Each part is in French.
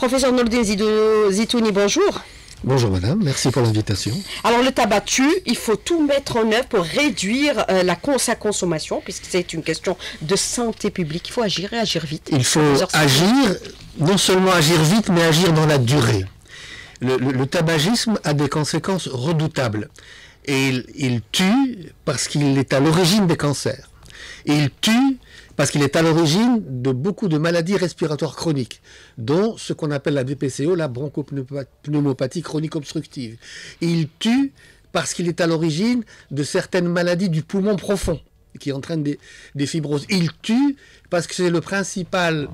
Professeur Noldin Zitouni, bonjour. Bonjour madame, merci pour l'invitation. Alors le tabac tue, il faut tout mettre en œuvre pour réduire euh, la sa consommation, puisque c'est une question de santé publique. Il faut agir et agir vite. Il faut agir, non seulement agir vite, mais agir dans la durée. Le, tabagisme a des conséquences redoutables. Et il, il tue parce qu'il est à l'origine des cancers. il tue parce qu'il est à l'origine de beaucoup de maladies respiratoires chroniques, dont ce qu'on appelle la BPCO, la bronchopneumopathie chronique obstructive. Il tue parce qu'il est à l'origine de certaines maladies du poumon profond qui entraînent des, des fibroses. Il tue parce que c'est le principal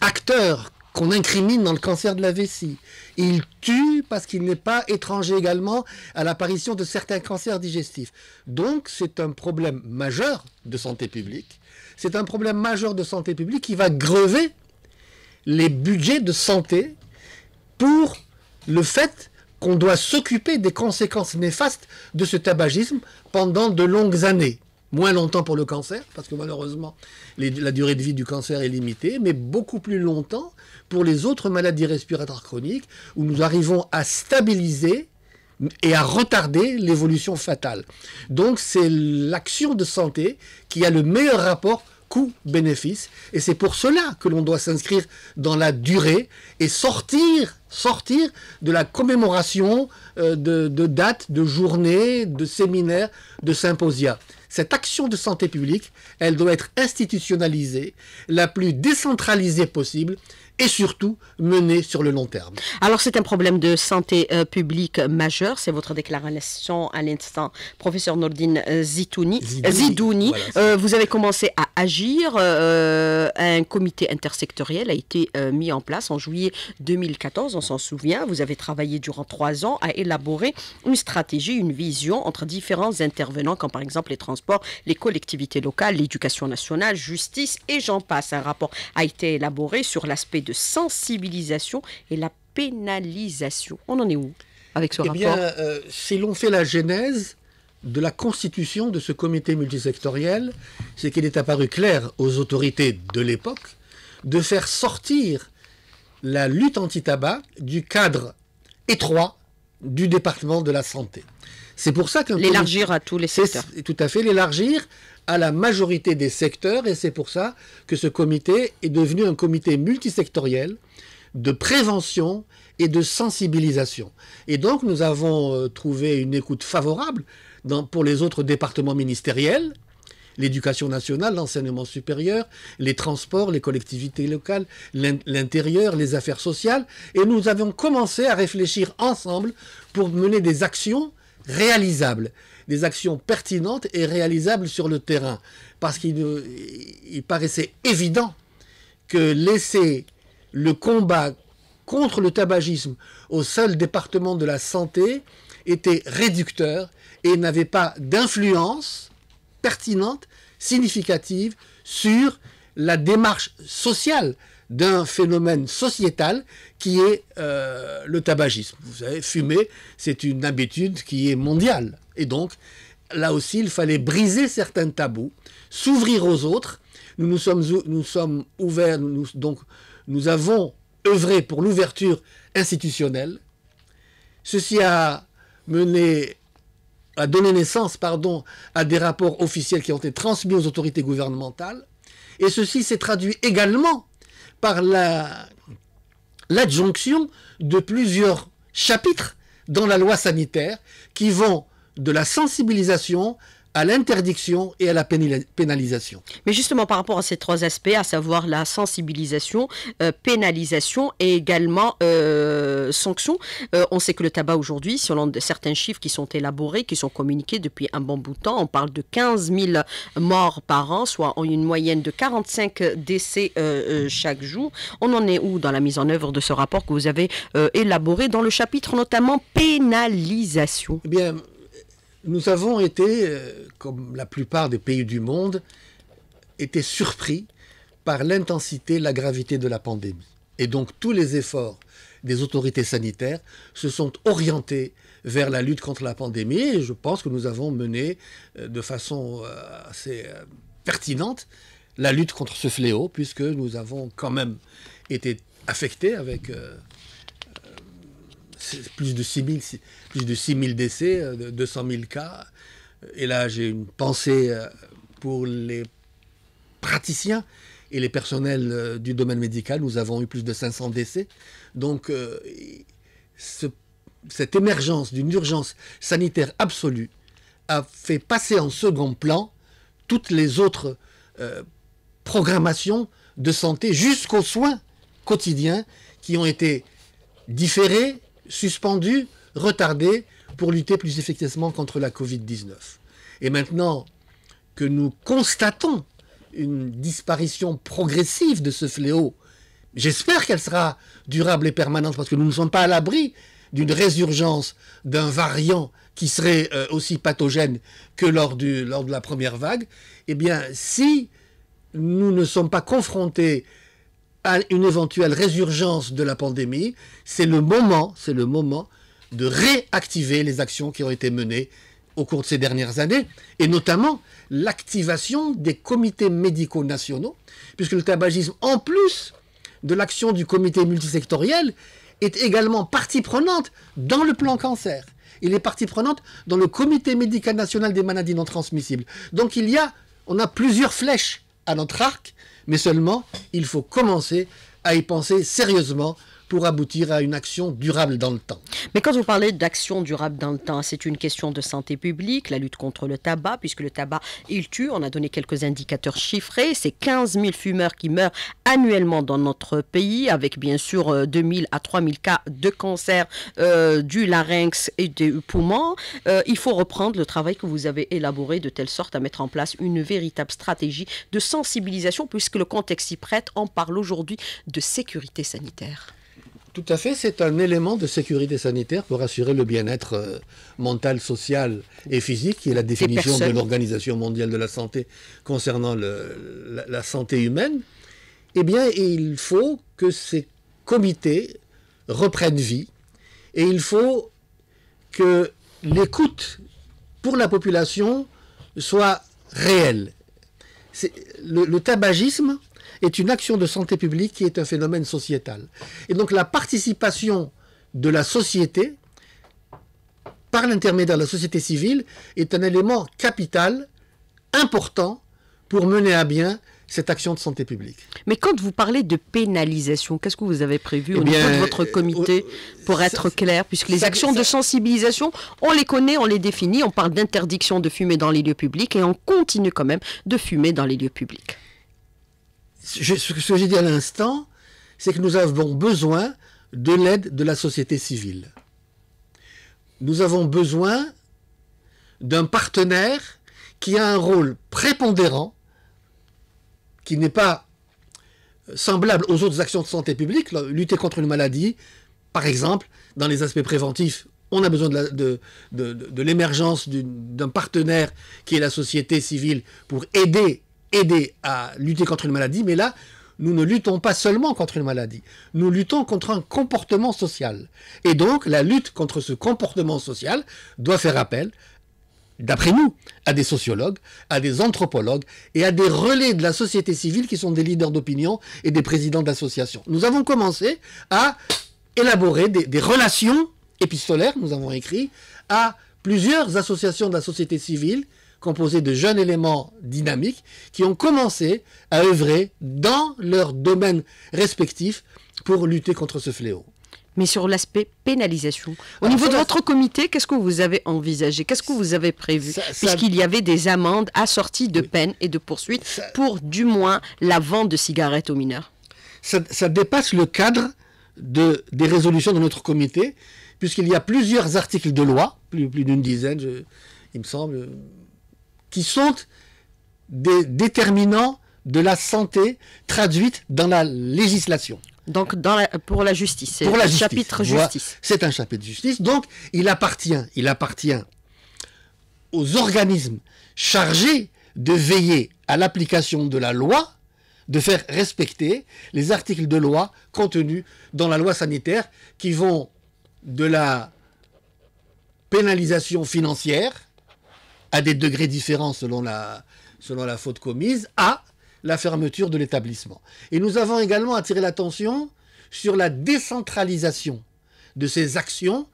acteur qu'on incrimine dans le cancer de la vessie. Il tue parce qu'il n'est pas étranger également à l'apparition de certains cancers digestifs. Donc c'est un problème majeur de santé publique c'est un problème majeur de santé publique qui va grever les budgets de santé pour le fait qu'on doit s'occuper des conséquences néfastes de ce tabagisme pendant de longues années. Moins longtemps pour le cancer, parce que malheureusement, la durée de vie du cancer est limitée, mais beaucoup plus longtemps pour les autres maladies respiratoires chroniques, où nous arrivons à stabiliser et à retarder l'évolution fatale. Donc c'est l'action de santé qui a le meilleur rapport coût-bénéfice. Et c'est pour cela que l'on doit s'inscrire dans la durée et sortir, sortir de la commémoration euh, de, de dates, de journées, de séminaires, de symposia. Cette action de santé publique, elle doit être institutionnalisée, la plus décentralisée possible, et surtout mener sur le long terme. Alors c'est un problème de santé euh, publique majeur, c'est votre déclaration à l'instant, professeur Nordine euh, Zidouni. Euh, vous avez commencé à agir, un comité intersectoriel a été mis en place en juillet 2014, on s'en souvient, vous avez travaillé durant trois ans à élaborer une stratégie, une vision entre différents intervenants, comme par exemple les transports, les collectivités locales, l'éducation nationale, justice et j'en passe. Un rapport a été élaboré sur l'aspect de sensibilisation et la pénalisation. On en est où avec ce eh bien, euh, Si l'on fait la genèse de la constitution de ce comité multisectoriel, c'est qu'il est apparu clair aux autorités de l'époque de faire sortir la lutte anti-tabac du cadre étroit du département de la santé. C'est pour ça qu'un l'élargir à tous les secteurs. Tout à fait l'élargir à la majorité des secteurs et c'est pour ça que ce comité est devenu un comité multisectoriel de prévention et de sensibilisation. Et donc nous avons euh, trouvé une écoute favorable pour les autres départements ministériels, l'éducation nationale, l'enseignement supérieur, les transports, les collectivités locales, l'intérieur, les affaires sociales. Et nous avons commencé à réfléchir ensemble pour mener des actions réalisables des actions pertinentes et réalisables sur le terrain. Parce qu'il paraissait évident que laisser le combat contre le tabagisme au seul département de la santé était réducteur et n'avait pas d'influence pertinente, significative sur la démarche sociale d'un phénomène sociétal qui est euh, le tabagisme. Vous savez, fumer, c'est une habitude qui est mondiale. Et donc, là aussi, il fallait briser certains tabous, s'ouvrir aux autres. Nous nous sommes, nous sommes ouverts, donc nous avons œuvré pour l'ouverture institutionnelle. Ceci a mené donné naissance pardon, à des rapports officiels qui ont été transmis aux autorités gouvernementales. Et ceci s'est traduit également par l'adjonction de plusieurs chapitres dans la loi sanitaire qui vont de la sensibilisation à l'interdiction et à la pénalisation. Mais justement, par rapport à ces trois aspects, à savoir la sensibilisation, euh, pénalisation et également euh, sanction, euh, on sait que le tabac aujourd'hui, selon certains chiffres qui sont élaborés, qui sont communiqués depuis un bon bout de temps, on parle de 15 000 morts par an, soit en une moyenne de 45 décès euh, chaque jour. On en est où dans la mise en œuvre de ce rapport que vous avez élaboré dans le chapitre notamment pénalisation eh nous avons été, euh, comme la plupart des pays du monde, été surpris par l'intensité, la gravité de la pandémie. Et donc tous les efforts des autorités sanitaires se sont orientés vers la lutte contre la pandémie et je pense que nous avons mené euh, de façon euh, assez pertinente la lutte contre ce fléau puisque nous avons quand même été affectés avec plus de 6 000, plus de décès, 200 euh, 000 cas. Et là, j'ai une pensée euh, pour les praticiens et les personnels euh, du domaine médical. Nous avons eu plus de 500 décès. Donc, cette émergence d'une urgence sanitaire absolue a fait passer en second plan toutes les autres programmations de santé jusqu'aux soins quotidiens qui ont été différés, suspendu, retardé, pour lutter plus efficacement contre la Covid-19. Et maintenant que nous constatons une disparition progressive de ce fléau, j'espère qu'elle sera durable et permanente, parce que nous ne sommes pas à l'abri d'une résurgence d'un variant qui serait euh, aussi pathogène que lors, lors de la première vague, eh bien, si nous ne sommes pas confrontés à une éventuelle résurgence de la pandémie, c'est le moment, c'est le moment de réactiver les actions qui ont été menées au cours de ces dernières années, et notamment l'activation des comités médicaux nationaux, puisque le tabagisme, en plus de l'action du comité multisectoriel, est également partie prenante dans le plan cancer. Il est partie prenante dans le comité médical national des maladies non transmissibles. Donc il y a, on a plusieurs flèches à notre arc, mais seulement il faut commencer à y penser sérieusement pour aboutir à une action durable dans le temps. Mais quand vous parlez d'action durable dans le temps, c'est une question de santé publique, la lutte contre le tabac, puisque le tabac, il tue. On a donné quelques indicateurs chiffrés. C'est 15 000 fumeurs qui meurent annuellement dans notre pays, avec bien sûr 2 euh, 000 à 3 000 cas de cancer euh, du larynx et des poumons. Euh, il faut reprendre le travail que vous avez élaboré de telle sorte à mettre en place une véritable stratégie de sensibilisation, puisque le contexte y prête. On parle aujourd'hui de sécurité sanitaire. Tout à fait, c'est un élément de sécurité sanitaire pour assurer le bien-être euh, mental, social et physique, qui est la définition de l'Organisation mondiale de la santé concernant la, santé humaine. Eh bien, il faut que ces comités reprennent vie et il faut que l'écoute pour la population soit réelle. le tabagisme, est une action de santé publique qui est un phénomène sociétal. Et donc la participation de la société, par l'intermédiaire de la société civile, est un élément capital, important, pour mener à bien cette action de santé publique. Mais quand vous parlez de pénalisation, qu'est-ce que vous avez prévu eh au niveau de votre comité euh, euh, pour être clair Puisque les actions de sensibilisation, on les connaît, on les définit, on parle d'interdiction de fumer dans les lieux publics et on continue quand même de fumer dans les lieux publics ce que j'ai dit à l'instant, c'est que nous avons besoin de l'aide de la société civile. Nous avons besoin d'un partenaire qui a un rôle prépondérant, qui n'est pas semblable aux autres actions de santé publique, lutter contre une maladie, par exemple, dans les aspects préventifs, on a besoin de l'émergence d'un partenaire qui est la société civile pour aider aider à lutter contre une maladie, mais là, nous ne luttons pas seulement contre une maladie, nous luttons contre un comportement social. Et donc, la lutte contre ce comportement social doit faire appel, d'après nous, à des sociologues, à des anthropologues et à des relais de la société civile qui sont des leaders d'opinion et des présidents d'associations. Nous avons commencé à élaborer des, relations épistolaires, nous avons écrit, à plusieurs associations de la société civile composé de jeunes éléments dynamiques qui ont commencé à œuvrer dans leur domaine respectif pour lutter contre ce fléau mais sur l'aspect pénalisation. Au niveau de votre comité, qu'est-ce que vous avez envisagé Qu'est-ce que vous avez prévu Puisqu'il y avait des amendes assorties de peines et de poursuites pour du moins la vente de cigarettes aux mineurs. Ça, dépasse le cadre des résolutions de notre comité, puisqu'il y a plusieurs articles de loi, plus, d'une dizaine, il me semble, qui sont des déterminants de la santé traduite dans la législation. Donc pour la justice, c'est un chapitre justice. c'est un chapitre justice. Donc il appartient, il appartient aux organismes chargés de veiller à l'application de la loi, de faire respecter les articles de loi contenus dans la loi sanitaire qui vont de la pénalisation financière à des degrés différents selon la, selon la faute commise, à la fermeture de l'établissement. Et nous avons également attiré l'attention sur la décentralisation de ces actions,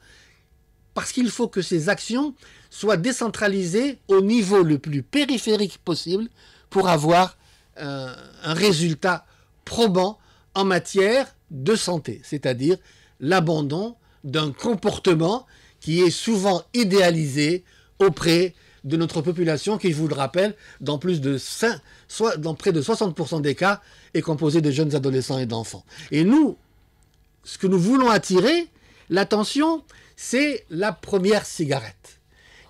parce qu'il faut que ces actions soient décentralisées au niveau le plus périphérique possible pour avoir un, euh, un résultat probant en matière de santé, c'est-à-dire l'abandon d'un comportement qui est souvent idéalisé auprès de notre population qui, je vous le rappelle, dans, plus de soit dans près de 60% des cas, est composée de jeunes adolescents et d'enfants. Et nous, ce que nous voulons attirer, l'attention, c'est la première cigarette.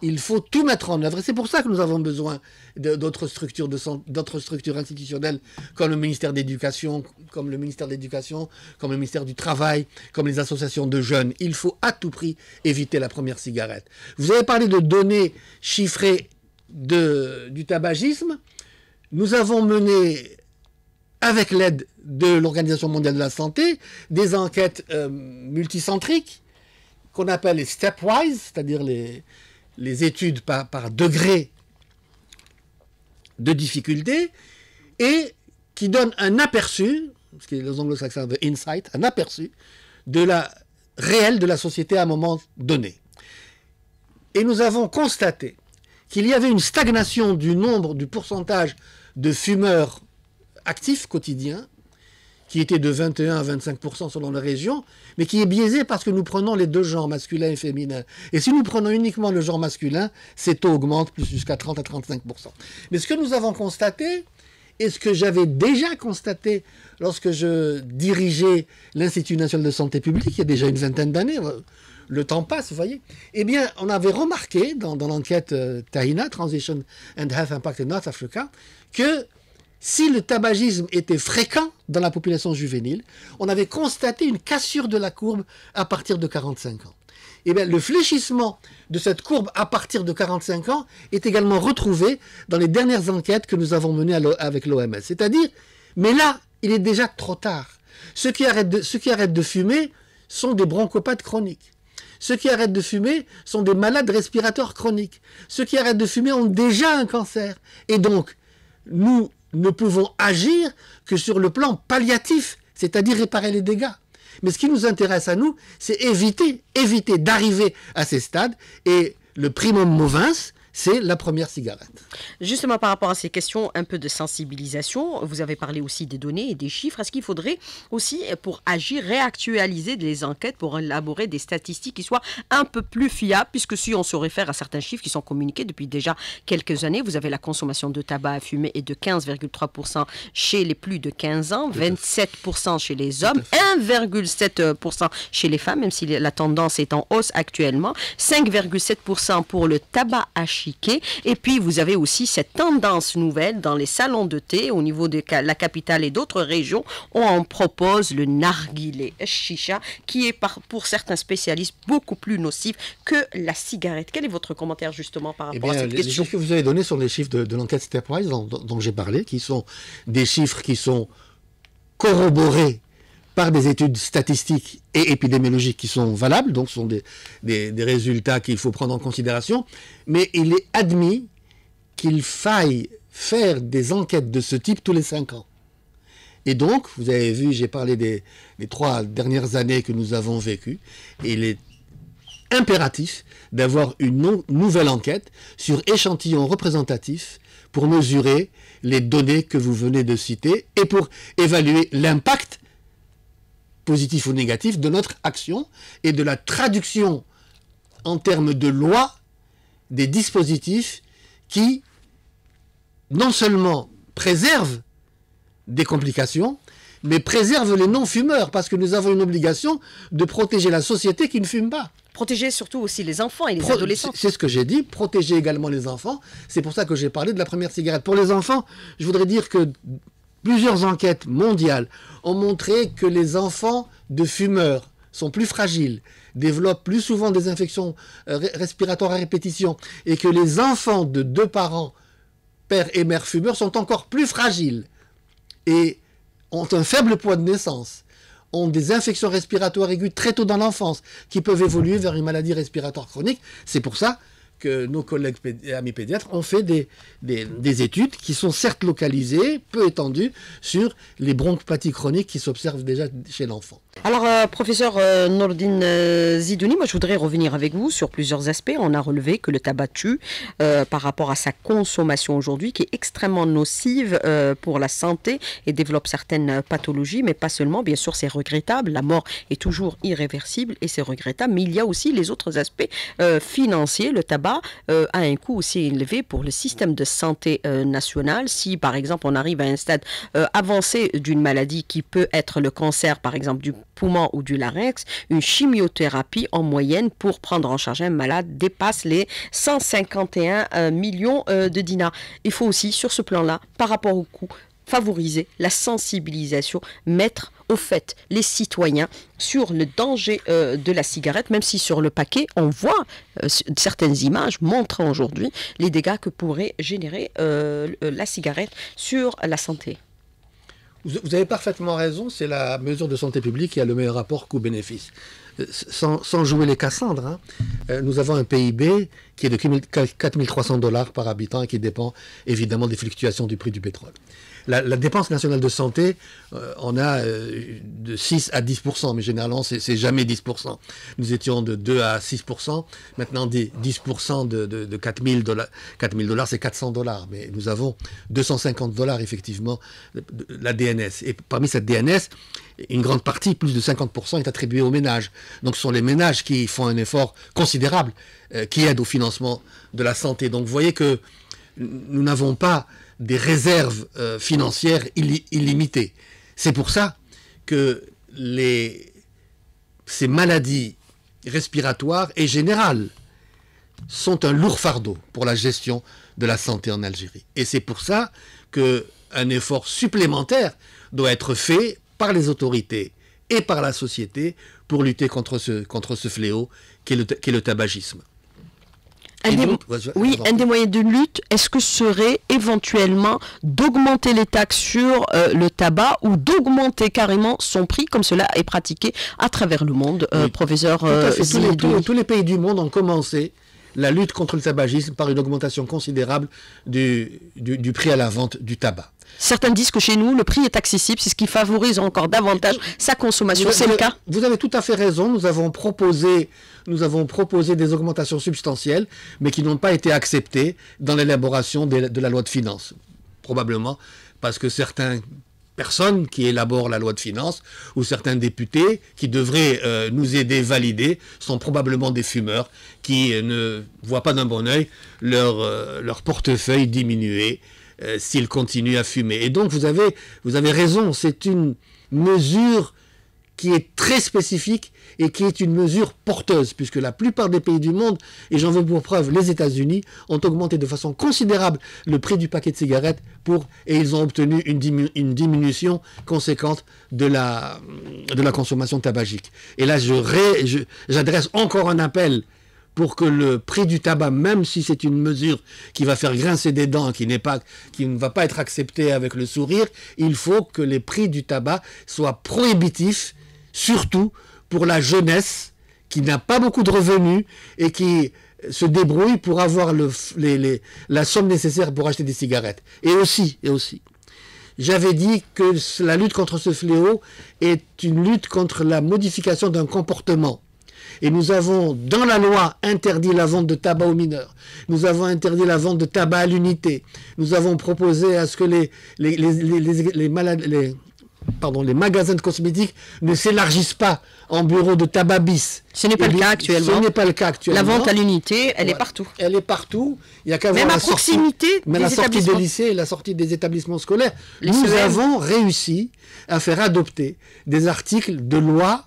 Il faut tout mettre en œuvre. c'est pour ça que nous avons besoin d'autres structures, d'autres structures institutionnelles, comme le ministère d'Éducation, comme le ministère de l'Éducation, comme le ministère du Travail, comme les associations de jeunes. Il faut à tout prix éviter la première cigarette. Vous avez parlé de données chiffrées du tabagisme. Nous avons mené avec l'aide de l'Organisation mondiale de la santé, des enquêtes euh, multicentriques qu'on appelle les stepwise, c'est-à-dire les, les études par, par degré de difficulté et qui donne un aperçu, ce est les anglo-saxons de insight, un aperçu de la réelle de la société à un moment donné. Et nous avons constaté qu'il y avait une stagnation du nombre, du pourcentage de fumeurs actifs quotidiens qui était de 21 à 25% selon la région, mais qui est biaisé parce que nous prenons les deux genres, masculin et féminin. Et si nous prenons uniquement le genre masculin, ces taux augmentent plus jusqu'à 30 à 35%. Mais ce que nous avons constaté, et ce que j'avais déjà constaté lorsque je dirigeais l'Institut national de santé publique, il y a déjà une vingtaine d'années, le temps passe, vous voyez, eh bien, on avait remarqué dans, l'enquête euh, TAINA, Transition and Health Impact in North Africa, que si le tabagisme était fréquent dans la population juvénile, on avait constaté une cassure de la courbe à partir de 45 ans. Et eh bien, le fléchissement de cette courbe à partir de 45 ans est également retrouvé dans les dernières enquêtes que nous avons menées avec l'OMS. C'est-à-dire, mais là, il est déjà trop tard. Ceux qui arrêtent de, qui de fumer sont des bronchopathes chroniques. Ceux qui arrêtent de fumer sont des malades respiratoires chroniques. Ceux qui arrêtent de fumer ont déjà un cancer. Et donc, nous ne pouvons agir que sur le plan palliatif, c'est-à-dire réparer les dégâts. Mais ce qui nous intéresse à nous, c'est éviter, éviter d'arriver à ces stades. Et le primum movens, c'est la première cigarette. Justement, par rapport à ces questions un peu de sensibilisation, vous avez parlé aussi des données et des chiffres. Est-ce qu'il faudrait aussi, pour agir, réactualiser les enquêtes pour élaborer des statistiques qui soient un peu plus fiables Puisque si on se réfère à certains chiffres qui sont communiqués depuis déjà quelques années, vous avez la consommation de tabac à fumer est de 15,3% chez les plus de 15 ans, 27% chez les hommes, 1,7% chez les femmes, même si la tendance est en hausse actuellement, 5,7% pour le tabac à chier et puis, vous avez aussi cette tendance nouvelle dans les salons de thé au niveau de la capitale et d'autres régions. On en propose le narguilé chicha, qui est pour certains spécialistes beaucoup plus nocif que la cigarette. Quel est votre commentaire justement par eh rapport à cette question chiffres que vous avez donnés sont les chiffres de, l'enquête Stepwise dont j'ai parlé, qui sont des chiffres qui sont corroborés par des études statistiques et épidémiologiques qui sont valables, donc ce sont des, résultats qu'il faut prendre en considération, mais il est admis qu'il faille faire des enquêtes de ce type tous les cinq ans. Et donc, vous avez vu, j'ai parlé des, trois dernières années que nous avons vécues, il est impératif d'avoir une nouvelle enquête sur échantillon représentatif pour mesurer les données que vous venez de citer et pour évaluer l'impact positif ou négatif, de notre action et de la traduction en termes de loi des dispositifs qui non seulement préservent des complications, mais préservent les non-fumeurs, parce que nous avons une obligation de protéger la société qui ne fume pas. Protéger surtout aussi les enfants et les adolescents. C'est ce que j'ai dit, protéger également les enfants. C'est pour ça que j'ai parlé de la première cigarette. Pour les enfants, je voudrais dire que Plusieurs enquêtes mondiales ont montré que les enfants de fumeurs sont plus fragiles, développent plus souvent des infections euh, respiratoires à répétition, et que les enfants de deux parents, père et mère fumeurs, sont encore plus fragiles et ont un faible poids de naissance ont des infections respiratoires aiguës très tôt dans l'enfance, qui peuvent évoluer vers une maladie respiratoire chronique. C'est pour ça que nos collègues et amis pédiatres ont fait des, des, études qui sont certes localisées, peu étendues, sur les bronchopathies chroniques qui s'observent déjà chez l'enfant. Alors, euh, professeur euh, Nordine euh, Zidouni, moi je voudrais revenir avec vous sur plusieurs aspects. On a relevé que le tabac tue euh, par rapport à sa consommation aujourd'hui, qui est extrêmement nocive pour la santé et développe certaines pathologies, mais pas seulement. Bien sûr, c'est regrettable. La mort est toujours irréversible et c'est regrettable, mais il y a aussi les autres aspects financiers. Le tabac euh, a un coût aussi élevé pour le système de santé euh, national. Si, par exemple, on arrive à un stade euh, avancé d'une maladie qui peut être le cancer, par exemple, du poumon ou du larynx, une chimiothérapie en moyenne pour prendre en charge un malade dépasse les 151 millions de dinars. Il faut aussi, sur ce plan-là, par rapport au coût, favoriser la sensibilisation, mettre au fait les citoyens sur le danger euh, de la cigarette, même si sur le paquet, on voit euh, certaines images montrant aujourd'hui les dégâts que pourrait générer euh, la cigarette sur la santé. Vous avez parfaitement raison, c'est la mesure de santé publique qui a le meilleur rapport coût-bénéfice. Sans, jouer les Cassandres, hein, nous avons un PIB qui est de 4300 dollars par habitant et qui dépend évidemment des fluctuations du prix du pétrole la, dépense nationale de santé, euh, on a euh, de 6 à 10 mais généralement, c'est jamais 10 Nous étions de 2 à 6 Maintenant, des 10 de, 4 000 dollars, dollars, c'est 400 dollars. Mais nous avons 250 dollars, effectivement, de, la DNS. Et parmi cette DNS, une grande partie, plus de 50%, est attribuée aux ménages. Donc ce sont les ménages qui font un effort considérable, euh, qui aident au financement de la santé. Donc vous voyez que nous n'avons pas des réserves euh, financières illimitées. C'est pour ça que ces maladies respiratoires et générales sont un lourd fardeau pour la gestion de la santé en Algérie. Et c'est pour ça qu'un effort supplémentaire doit être fait par les autorités et par la société pour lutter contre ce, fléau qu'est le tabagisme oui, un des moyens de lutte, est-ce que serait éventuellement d'augmenter les taxes sur euh, le tabac ou d'augmenter carrément son prix, comme cela est pratiqué à travers le monde, professeur tous, les, pays du monde ont commencé la lutte contre le tabagisme par une augmentation considérable du prix à la vente du tabac certains disent que chez nous, le prix est accessible, c'est ce qui favorise encore davantage sa consommation. C'est le cas. Vous avez tout à fait raison. Nous avons proposé, nous avons proposé des augmentations substantielles, mais qui n'ont pas été acceptées dans l'élaboration de la loi de finances. Probablement parce que certaines personnes qui élaborent la loi de finances ou certains députés qui devraient euh, nous aider valider sont probablement des fumeurs qui euh, ne voient pas d'un bon oeil leur, euh, leur portefeuille diminuer euh, s'ils continuent à fumer. Et donc vous avez, raison, c'est une mesure qui est très spécifique et qui est une mesure porteuse, puisque la plupart des pays du monde, et j'en veux pour preuve les États-Unis, ont augmenté de façon considérable le prix du paquet de cigarettes pour, et ils ont obtenu une, diminution conséquente de la, consommation tabagique. Et là, j'adresse encore un appel pour que le prix du tabac, même si c'est une mesure qui va faire grincer des dents, qui, pas, qui ne va pas être acceptée avec le sourire, il faut que les prix du tabac soient prohibitifs, surtout pour la jeunesse qui n'a pas beaucoup de revenus et qui se débrouille pour avoir la somme nécessaire pour acheter des cigarettes. Et aussi, et aussi. J'avais dit que la lutte contre ce fléau est une lutte contre la modification d'un comportement et nous avons, dans la loi, interdit la vente de tabac aux mineurs. Nous avons interdit la vente de tabac à l'unité. Nous avons proposé à ce que les, les, les les magasins de cosmétiques ne s'élargissent pas en bureaux de tabac bis. Ce n'est pas, eh le cas actuellement. n'est pas le cas La vente à l'unité, elle est partout. Elle est partout. Il y a qu'à voir à la proximité des mais la sortie des lycées et la sortie des établissements scolaires. nous avons réussi à faire adopter des articles de loi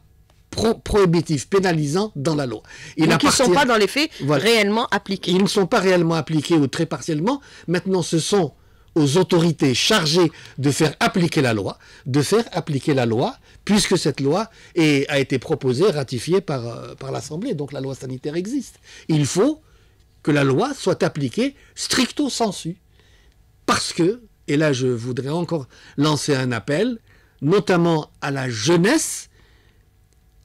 prohibitifs, pénalisants dans la loi. Donc ils ne sont pas dans les faits réellement appliqués. Ils ne sont pas réellement appliqués ou très partiellement. Maintenant, ce sont aux autorités chargées de faire appliquer la loi, de faire appliquer la loi, puisque cette loi a été proposée, ratifiée par, euh, par l'Assemblée. Donc la loi sanitaire existe. Il faut que la loi soit appliquée stricto sensu. Parce que, et là je voudrais encore lancer un appel, notamment à la jeunesse,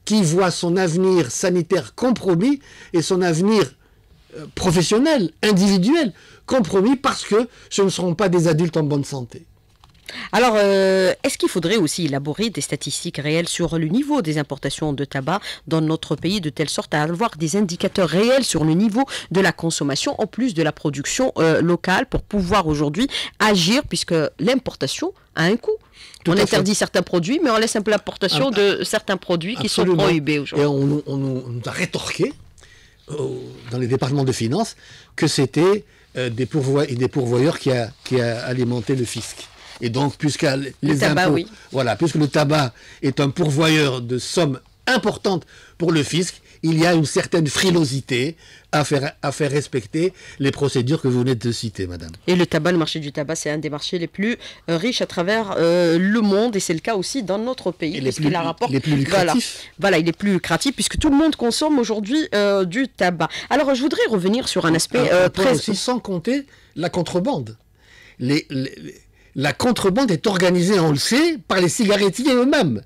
qui voit son avenir sanitaire compromis et son avenir euh, professionnel, individuel, compromis parce que ce ne seront pas des adultes en bonne santé. Alors, euh, est-ce qu'il faudrait aussi élaborer des statistiques réelles sur le niveau des importations de tabac dans notre pays de telle sorte à avoir des indicateurs réels sur le niveau de la consommation en plus de la production euh, locale pour pouvoir aujourd'hui agir puisque l'importation a un coût. on interdit certains produits, mais on laisse un peu l'importation ah, de ah. certains produits qui sont prohibés aujourd'hui. on, nous a rétorqué euh, dans les départements de finances que c'était des, pourvoyeurs, des pourvoyeurs qui, ont qui a alimenté le fisc. Et donc, puisque le tabac, voilà, puisque le tabac est un pourvoyeur de sommes importantes pour le fisc, il y a une certaine frilosité à faire, respecter les procédures que vous venez de citer, madame. Et le tabac, le marché du tabac, c'est un des marchés les plus euh, riches à travers euh, le monde et c'est le cas aussi dans notre pays. plus, Voilà, il est plus lucratif puisque tout le monde consomme aujourd'hui euh, du tabac. Alors, je voudrais revenir sur un aspect sans compter la contrebande la contrebande est organisée, on le sait, par les cigarettiers eux-mêmes,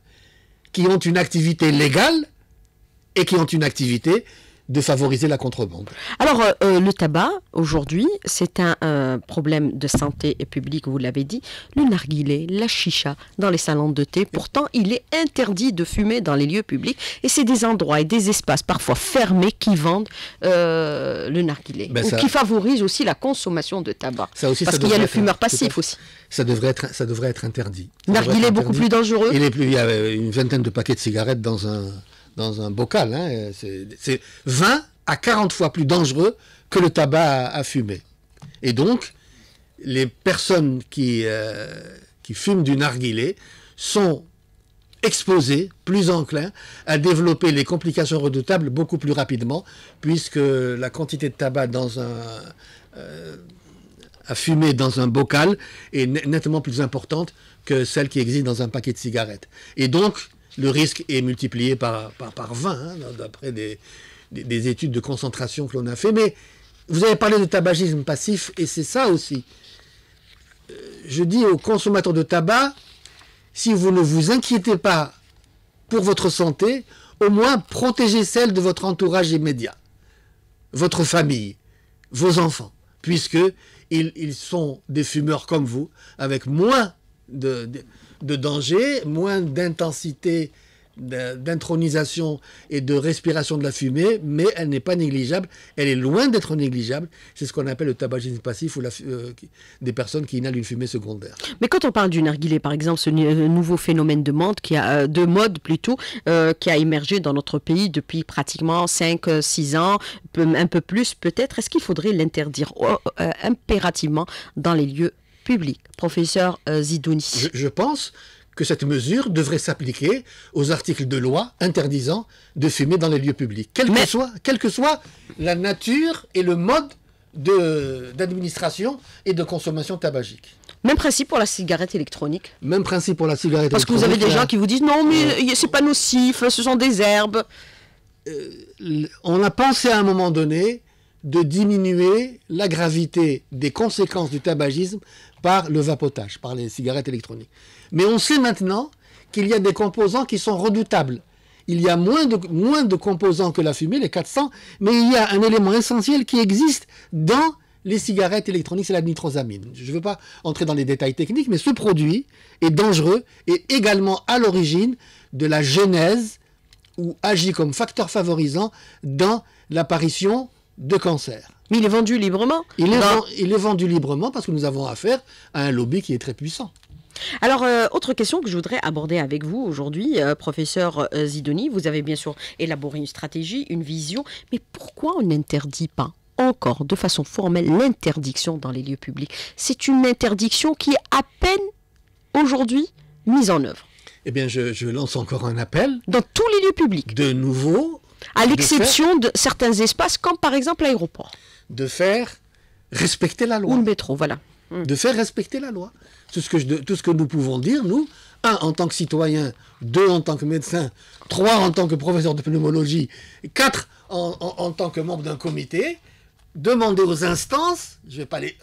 qui ont une activité légale et qui ont une activité de favoriser la contrebande. Alors, euh, euh, le tabac, aujourd'hui, c'est un problème de santé et publique, vous l'avez dit. Le narguilé, la chicha dans les salons de thé, pourtant, il est interdit de fumer dans les lieux publics. Et c'est des endroits et des espaces parfois fermés qui vendent euh, le narguilé, ben qui favorisent aussi la consommation de tabac. Parce qu'il y a le fumeur passif aussi. Ça devrait être, ça devrait être interdit. narguilé est beaucoup plus dangereux. Il, est plus, il y a une vingtaine de paquets de cigarettes dans un dans un bocal. Hein, c'est 20 à 40 fois plus dangereux que le tabac à, fumer. Et donc, les personnes qui, euh, qui fument du narguilé sont exposées, plus enclines à développer les complications redoutables beaucoup plus rapidement, puisque la quantité de tabac dans un, euh, à fumer dans un bocal est nettement plus importante que celle qui existe dans un paquet de cigarettes. Et donc, le risque est multiplié par, par, 20, hein, d'après des, études de concentration que l'on a fait. Mais vous avez parlé de tabagisme passif, et c'est ça aussi. Euh, je dis aux consommateurs de tabac, si vous ne vous inquiétez pas pour votre santé, au moins protégez celle de votre entourage immédiat, votre famille, vos enfants, puisque ils, sont des fumeurs comme vous, avec moins de de danger, moins d'intensité d'intronisation et de respiration de la fumée, mais elle n'est pas négligeable, elle est loin d'être négligeable. C'est ce qu'on appelle le tabagisme passif ou euh, des personnes qui inhalent une fumée secondaire. Mais quand on parle du narguilé, par exemple, ce euh, nouveau phénomène de mode, qui a, euh, plutôt, qui a émergé dans notre pays depuis pratiquement 5-6 ans, un peu plus peut-être, est-ce qu'il faudrait l'interdire oh, impérativement dans les lieux public Professeur euh, Zidouni. Je, pense que cette mesure devrait s'appliquer aux articles de loi interdisant de fumer dans les lieux publics, quelle, que, soit, quelle que soit la nature et le mode d'administration et de consommation tabagique. Même principe pour la cigarette électronique. Même principe pour la cigarette électronique. Parce que vous avez des hein. gens qui vous disent non, mais euh, c'est pas nocif, ce sont des herbes. Euh, on a pensé à un moment donné de diminuer la gravité des conséquences du tabagisme par le vapotage, par les cigarettes électroniques. Mais on sait maintenant qu'il y a des composants qui sont redoutables. Il y a moins de, moins de composants que la fumée, les 400, mais il y a un élément essentiel qui existe dans les cigarettes électroniques, c'est la nitrosamine. Je ne veux pas entrer dans les détails techniques, mais ce produit est dangereux et également à l'origine de la genèse ou agit comme facteur favorisant dans l'apparition de cancer. Mais il est vendu librement il est, vendu, librement parce que nous avons affaire à un lobby qui est très puissant. Alors, euh, autre question que je voudrais aborder avec vous aujourd'hui, euh, professeur euh, Zidoni, vous avez bien sûr élaboré une stratégie, une vision, mais pourquoi on n'interdit pas encore de façon formelle l'interdiction dans les lieux publics C'est une interdiction qui est à peine aujourd'hui mise en œuvre. Eh bien, je, je lance encore un appel. Dans tous les lieux publics. De nouveau, à l'exception de, certains espaces, comme par exemple l'aéroport. De faire respecter la loi. Ou le métro, voilà. Mm. De faire respecter la loi. Tout ce que, tout ce que nous pouvons dire, nous, un, en tant que citoyen, deux, en tant que médecin, trois, en tant que professeur de pneumologie, quatre, en, en tant que membre d'un comité, demander aux instances, je ne vais pas les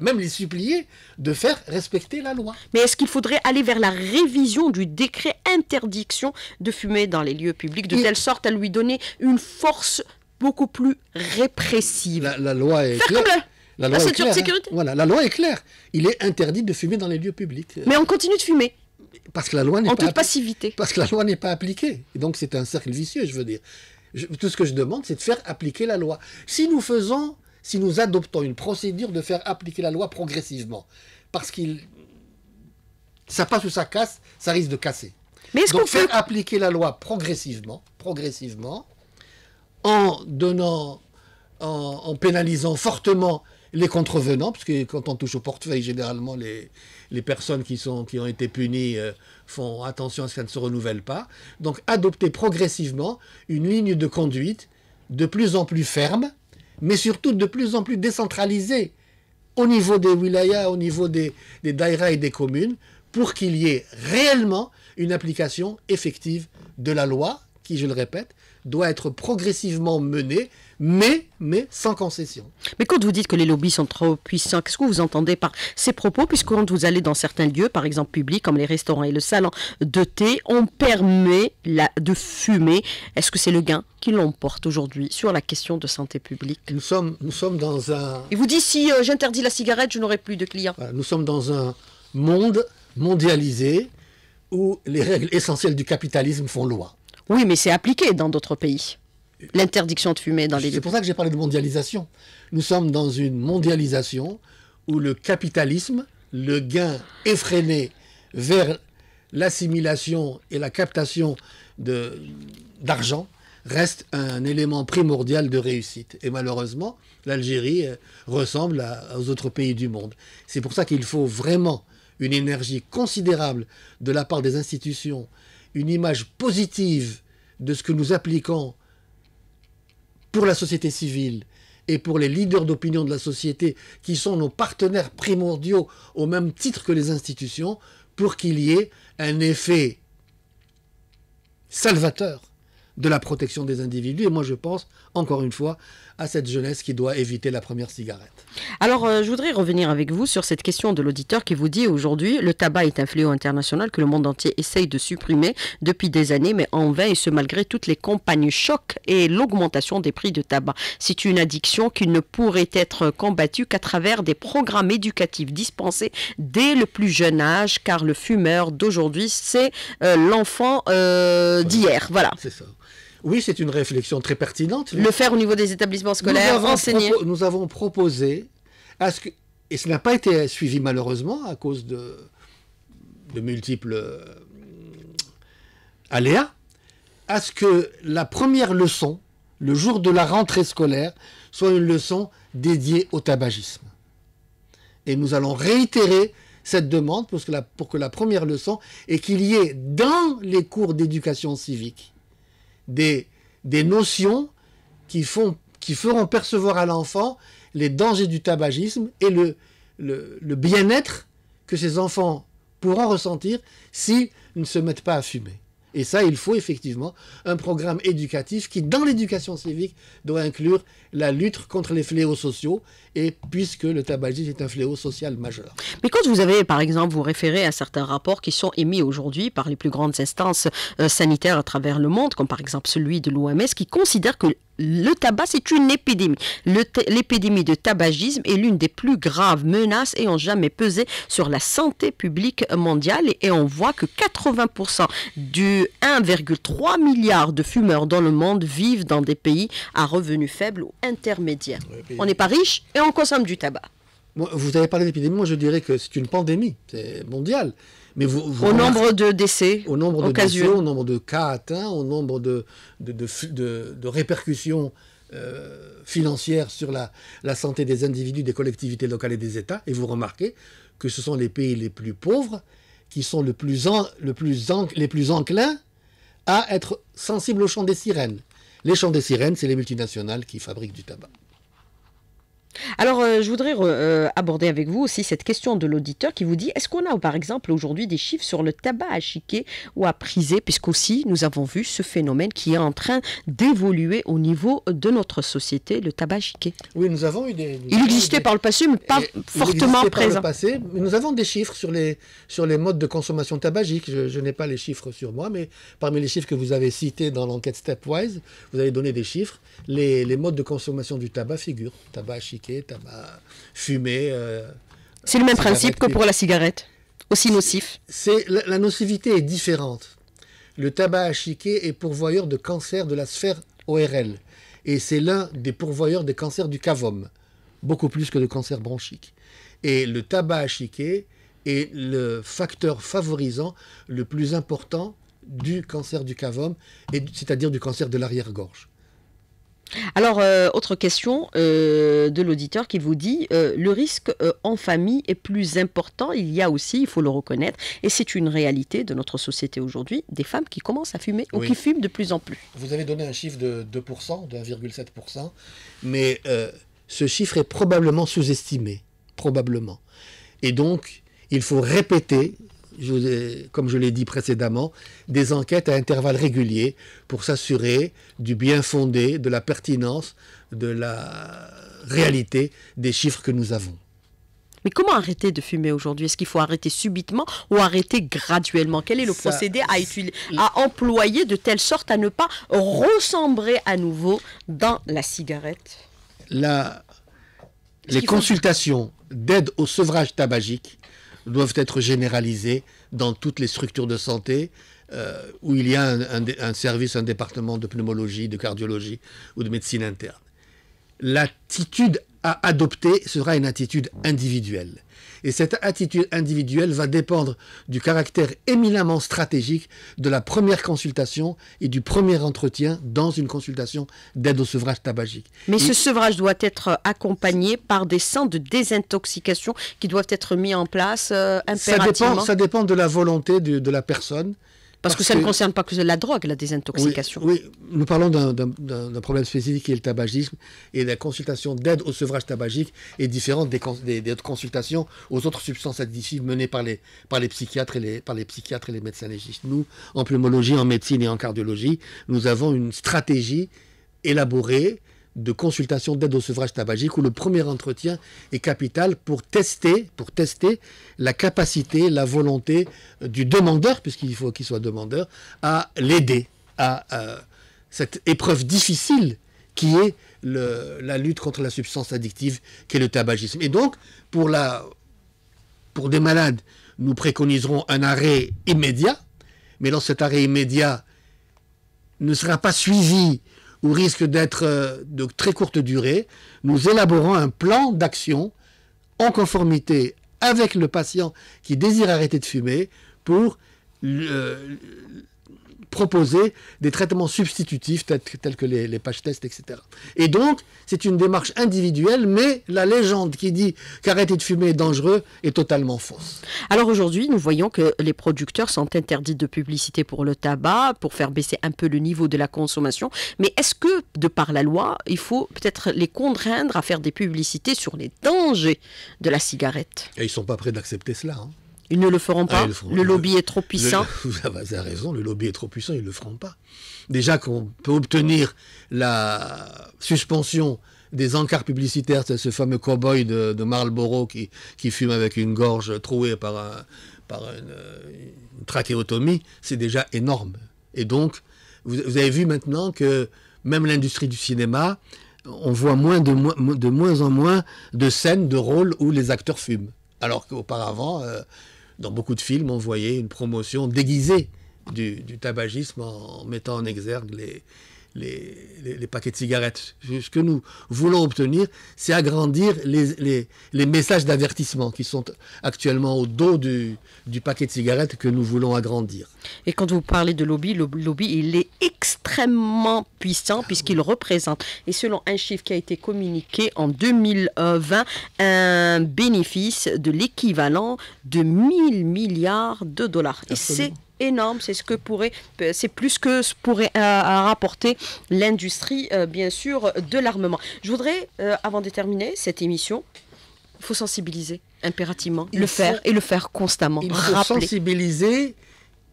même les supplier de faire respecter la loi. Mais est-ce qu'il faudrait aller vers la révision du décret interdiction de fumer dans les lieux publics, de telle sorte à lui donner une force beaucoup plus répressive La, loi est claire. La, loi est claire, hein. Voilà, la loi est claire. Il est interdit de fumer dans les lieux publics. Mais on continue de fumer. Parce que la loi n'est pas toute passivité. Parce que la loi n'est pas appliquée. donc c'est un cercle vicieux, je veux dire. tout ce que je demande, c'est de faire appliquer la loi. Si nous faisons si nous adoptons une procédure de faire appliquer la loi progressivement. Parce qu'il. Ça passe ou ça casse, ça risque de casser. Mais ce qu'on peut... appliquer la loi progressivement, progressivement, en donnant, en, pénalisant fortement les contrevenants, parce que quand on touche au portefeuille, généralement, les, personnes qui, sont, qui ont été punies euh, font attention à ce qu'elles ne se renouvellent pas. Donc, adopter progressivement une ligne de conduite de plus en plus ferme, mais surtout de plus en plus décentralisée au niveau des wilayas, au niveau des, des daïras et des communes, pour qu'il y ait réellement une application effective de la loi qui, je le répète, doit être progressivement menée, mais, mais sans concession. Mais quand vous dites que les lobbies sont trop puissants, qu'est-ce que vous entendez par ces propos Puisque quand vous allez dans certains lieux, par exemple publics, comme les restaurants et le salon de thé, on permet la, de fumer. Est-ce que c'est le gain qui l'emporte aujourd'hui sur la question de santé publique nous sommes, nous sommes dans un... Il vous dit, si euh, j'interdis la cigarette, je n'aurai plus de clients. nous sommes dans un monde mondialisé où les règles essentielles du capitalisme font loi. Oui, mais c'est appliqué dans d'autres pays. L'interdiction de fumer dans les lieux. C'est pour ça que j'ai parlé de mondialisation. Nous sommes dans une mondialisation où le capitalisme, le gain effréné vers l'assimilation et la captation d'argent reste un élément primordial de réussite. Et malheureusement, l'Algérie euh, ressemble aux autres pays du monde. C'est pour ça qu'il faut vraiment une énergie considérable de la part des institutions une image positive de ce que nous appliquons pour la société civile et pour les leaders d'opinion de la société qui sont nos partenaires primordiaux au même titre que les institutions pour qu'il y ait un effet salvateur de la protection des individus. Et moi, je pense, encore une fois, à cette jeunesse qui doit éviter la première cigarette. Alors, euh, je voudrais revenir avec vous sur cette question de l'auditeur qui vous dit aujourd'hui, le tabac est un fléau international que le monde entier essaye de supprimer depuis des années, mais en vain, et ce malgré toutes les campagnes choc et l'augmentation des prix de tabac. C'est une addiction qui ne pourrait être combattue qu'à travers des programmes éducatifs dispensés dès le plus jeune âge, car le fumeur d'aujourd'hui, c'est euh, l'enfant euh, d'hier. Voilà. C'est ça. Oui, c'est une réflexion très pertinente. Le faire au niveau des établissements scolaires, nous nous avons proposé, ce que, et ce n'a pas été suivi malheureusement à cause de, de multiples euh, aléas, à ce que la première leçon, le jour de la rentrée scolaire, soit une leçon dédiée au tabagisme. Et nous allons réitérer cette demande pour que la, pour que la première leçon, et qu'il y ait dans les cours d'éducation civique des, des notions qui, font, qui feront percevoir à l'enfant les dangers du tabagisme et le, le, le bien-être que ces enfants pourront ressentir s'ils ne se mettent pas à fumer. Et ça, il faut effectivement un programme éducatif qui, dans l'éducation civique, doit inclure la lutte contre les fléaux sociaux, et puisque le tabagisme est un fléau social majeur. Mais quand vous avez, par exemple, vous référez à certains rapports qui sont émis aujourd'hui par les plus grandes instances euh, sanitaires à travers le monde, comme par exemple celui de l'OMS, qui considère que le tabac, c'est une épidémie. L'épidémie de tabagisme est l'une des plus graves menaces ayant jamais pesé sur la santé publique mondiale. et on voit que 80% du 1,3 milliard de fumeurs dans le monde vivent dans des pays à revenus faibles ou intermédiaires. on n'est pas riche et on consomme du tabac. vous avez parlé d'épidémie, moi je dirais que c'est une pandémie, c'est mondial. Mais au nombre de décès, au nombre de au nombre de cas atteints, au nombre de, répercussions euh, financières sur la santé des individus, des collectivités locales et des États, et vous remarquez que ce sont les pays les plus pauvres qui sont plus les plus enclins à être sensibles au chant des sirènes. Les chants des sirènes, c'est les multinationales qui fabriquent du tabac. Alors, euh, je voudrais euh, aborder avec vous aussi cette question de l'auditeur qui vous dit est-ce qu'on a par exemple aujourd'hui des chiffres sur le tabac à ou à priser aussi nous avons vu ce phénomène qui est en train d'évoluer au niveau de notre société, le tabac à Oui, nous avons eu des. il existait par le passé, mais pas euh, fortement il présent. Par le passé, nous avons des chiffres sur les, sur les modes de consommation tabagique. Je, n'ai pas les chiffres sur moi, mais parmi les chiffres que vous avez cités dans l'enquête Stepwise, vous avez donné des chiffres. Les, modes de consommation du tabac figurent tabac euh, c'est le même principe que pour la cigarette, aussi nocif. C'est la, nocivité est différente. Le tabac achiqué est pourvoyeur de cancer de la sphère ORL et c'est l'un des pourvoyeurs des cancers du cavum, beaucoup plus que le cancer bronchique. Et le tabac achiqué est le facteur favorisant le plus important du cancer du cavum, c'est-à-dire du cancer de l'arrière-gorge. Alors, euh, autre question euh, de l'auditeur qui vous dit euh, le risque en famille est plus important. Il y a aussi, il faut le reconnaître, et c'est une réalité de notre société aujourd'hui, des femmes qui commencent à fumer ou qui fument de plus en plus. Vous avez donné un chiffre de 2%, de 1,7%, mais ce chiffre est probablement sous-estimé, probablement. Et donc, il faut répéter comme je l'ai dit précédemment, des enquêtes à intervalles réguliers pour s'assurer du bien fondé, de la pertinence, de la réalité des chiffres que nous avons. Mais comment arrêter de fumer aujourd'hui Est-ce qu'il faut arrêter subitement ou arrêter graduellement Quel est le procédé à, à employer de telle sorte à ne pas ressembler à nouveau dans la cigarette Les consultations d'aide au sevrage tabagique doivent être généralisées dans toutes les structures de santé euh, où il y a un, un, service, un département de pneumologie, de cardiologie ou de médecine interne. L'attitude à adopter, sera une attitude individuelle. Et cette attitude individuelle va dépendre du caractère éminemment stratégique de la première consultation et du premier entretien dans une consultation d'aide au sevrage tabagique. Mais ce sevrage doit être accompagné par des centres de désintoxication qui doivent être mis en place impérativement. Euh, ça dépend, ça dépend de la volonté de la personne parce, que ça ne concerne pas que la drogue, la désintoxication. Oui, nous parlons d'un problème spécifique qui est le tabagisme. Et la consultation d'aide au sevrage tabagique est différente des, des, autres consultations aux autres substances additives menées par les, par les, psychiatres, et les, par les psychiatres et les médecins légistes. Nous, en pneumologie, en médecine et en cardiologie, nous avons une stratégie élaborée de consultation d'aide au sevrage tabagique où le premier entretien est capital pour tester, pour tester la capacité, la volonté euh, du demandeur, puisqu'il faut qu'il soit demandeur, à l'aider à euh, cette épreuve difficile qui est la lutte contre la substance addictive, qui est le tabagisme. Et donc, pour, la, pour des malades, nous préconiserons un arrêt immédiat, mais dans cet arrêt immédiat ne sera pas suivi ou risque d'être euh, de très courte durée, nous élaborons un plan d'action en conformité avec le patient qui désire arrêter de fumer pour euh, proposer des traitements substitutifs tels, que les, pages tests, etc. Et donc, c'est une démarche individuelle, mais la légende qui dit qu'arrêter de fumer est dangereux est totalement fausse. Alors aujourd'hui, nous voyons que les producteurs sont interdits de publicité pour le tabac, pour faire baisser un peu le niveau de la consommation. Mais est-ce que, de par la loi, il faut peut-être les contraindre à faire des publicités sur les dangers de la cigarette ils ne sont pas prêts d'accepter cela. Hein. Ils ne le feront ah, pas. le, lobby est trop puissant. vous avez raison, le lobby est trop puissant, ils ne le feront pas. Déjà qu'on peut obtenir la suspension des encarts publicitaires, c'est ce fameux cow-boy de, Marlborough qui, fume avec une gorge trouée par, par une, trachéotomie, c'est déjà énorme. Et donc, vous, avez vu maintenant que même l'industrie du cinéma, on voit moins de, moins de, moins en moins de scènes, de rôles où les acteurs fument. Alors qu'auparavant, euh, dans beaucoup de films, on voyait une promotion déguisée du, tabagisme en, mettant en exergue les, les, les, paquets de cigarettes. Ce que nous voulons obtenir, c'est agrandir les, les messages d'avertissement qui sont actuellement au dos du, du, paquet de cigarettes que nous voulons agrandir. Et quand vous parlez de lobby, le lobby, il est extrêmement puissant puisqu'il représente, et selon un chiffre qui a été communiqué en 2020, un bénéfice de l'équivalent de 1000 milliards de dollars. Et c'est énorme. C'est ce que pourrait, euh, c'est plus que ce pourrait euh, rapporter l'industrie, euh, bien sûr, de l'armement. Je voudrais, avant de terminer cette émission, il faut sensibiliser impérativement, le faire et le faire constamment. sensibiliser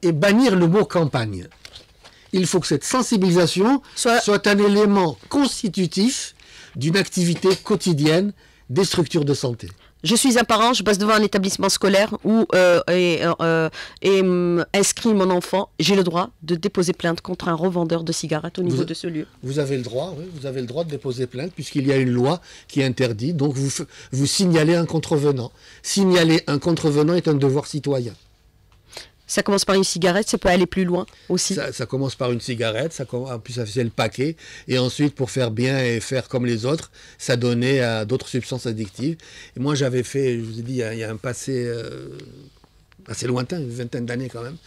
et bannir le mot campagne. Il faut que cette sensibilisation soit un élément constitutif d'une activité quotidienne des structures de santé. Je suis un parent, je passe devant un établissement scolaire où est, euh, euh, euh, inscrit mon enfant. J'ai le droit de déposer plainte contre un revendeur de cigarettes au niveau de ce lieu. Vous avez le droit, oui, vous avez le droit de déposer plainte puisqu'il y a une loi qui interdit. Donc vous signalez un contrevenant. Signaler un contrevenant est un devoir citoyen. Ça commence par une cigarette, ça peut aller plus loin aussi. Ça, commence par une cigarette, ça en plus ça faisait le paquet, et ensuite pour faire bien et faire comme les autres, ça donnait à d'autres substances addictives. moi j'avais fait, je vous ai dit, il y a, un passé euh, assez lointain, une vingtaine d'années quand même,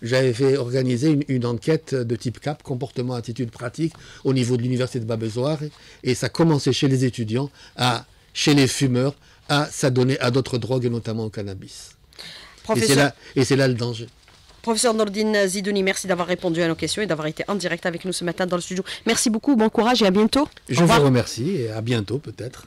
j'avais fait organiser une, enquête de type CAP, comportement, attitude, pratique, au niveau de l'université de Babesoire. et, ça commençait chez les étudiants, à, chez les fumeurs, à s'adonner à d'autres drogues, et notamment au cannabis. Et c'est là, et c'est là le danger. Professeur Nordin Zidouni, merci d'avoir répondu à nos questions et d'avoir été en direct avec nous ce matin dans le studio. Merci beaucoup, bon courage et à bientôt. Je vous remercie et à bientôt peut-être.